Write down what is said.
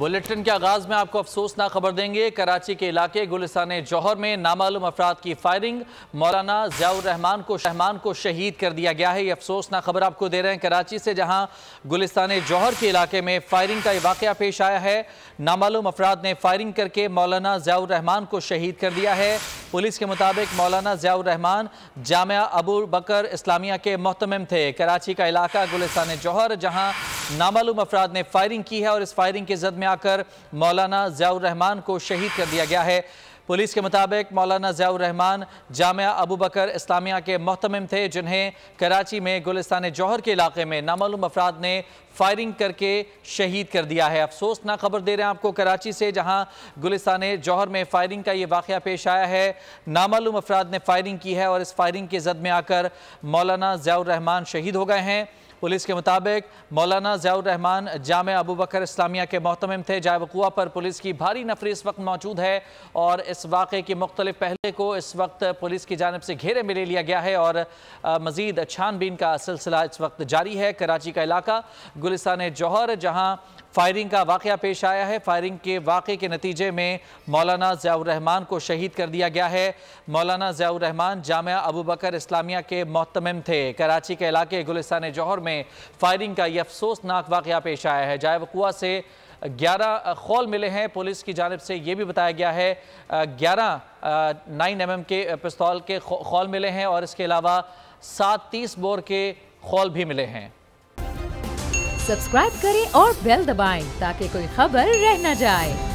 bulletin के आगाज में आपको अफसोसनाक खबर देंगे कराची के इलाके गुलिसान जौहर में नामालूम अफराद की फायरिंग मौलाना रहमान को रहमान को शहीद कर दिया गया है ये अफसोसनाक खबर आपको दे रहे हैं कराची से जहां गुलिसान जौहर के इलाके में फायरिंग का ये वाक़ पेश आया है नामालूम अफराद ने फायरिंग करके मौलाना रहमान को शहीद कर दिया है पुलिस के मुताबिक मौलाना रहमान जामिया अबू बकर इस्लामिया के मोहतम थे कराची का इलाका गुलिसान जौहर जहाँ नामालूम अफराद ने फायरिंग की है और इस फायरिंग के जद में आकर मौलाना ज़ियाउर रहमान को शहीद कर दिया गया है पुलिस के मुताबिक मौलाना ज़ियाउर रहमान जामिया अबू बकर इस्लामिया के महतम थे जिन्हें कराची में गुलिस्तान जौहर के इलाके में नामालूम अफराद ने फायरिंग करके शहीद कर दिया है ना खबर दे रहे हैं आपको कराची से जहां गुलिस्तान जौहर में फायरिंग का ये वाक़ पेश आया है नामालूम अफराद ने फायरिंग की है और इस फायरिंग की जद में आकर मौलाना ज़ियाउर रहमान शहीद हो गए हैं पुलिस के मुताबिक मौलाना ज़ियाउर रहमान जाम अबू बकर इस्लामिया के महतम थे जाए वकूआ पर पुलिस की भारी नफरी इस वक्त मौजूद है और इस वाक़े के मुख्तलिफ पहले को इस वक्त पुलिस की जानब से घेरे में ले लिया गया है और मजीद छानबीन का सिलसिला इस वक्त जारी है कराची का इलाका गुलिसान जौहर जहाँ फायरिंग का वाक़ पेश आया है फायरिंग के वाक़े के नतीजे में मौलाना ज़ियाउररहमान को शहीद कर दिया गया है मौलाना ज़ियाउररहमान जाम अबू बकर इस्लामिया के मोहतम थे कराची के इलाके गुलिसान जौहर में फायरिंग का यह अफसोसनाक वाक़ पेश आया है जाय वकुआ से 11 खॉल मिले हैं पुलिस की जानब से ये भी बताया गया है 11 नाइन एम के पिस्तौल के खोल मिले हैं और इसके अलावा सात तीस बोर के खॉल भी मिले हैं सब्सक्राइब करें और बेल दबाएं ताकि कोई खबर रह न जाए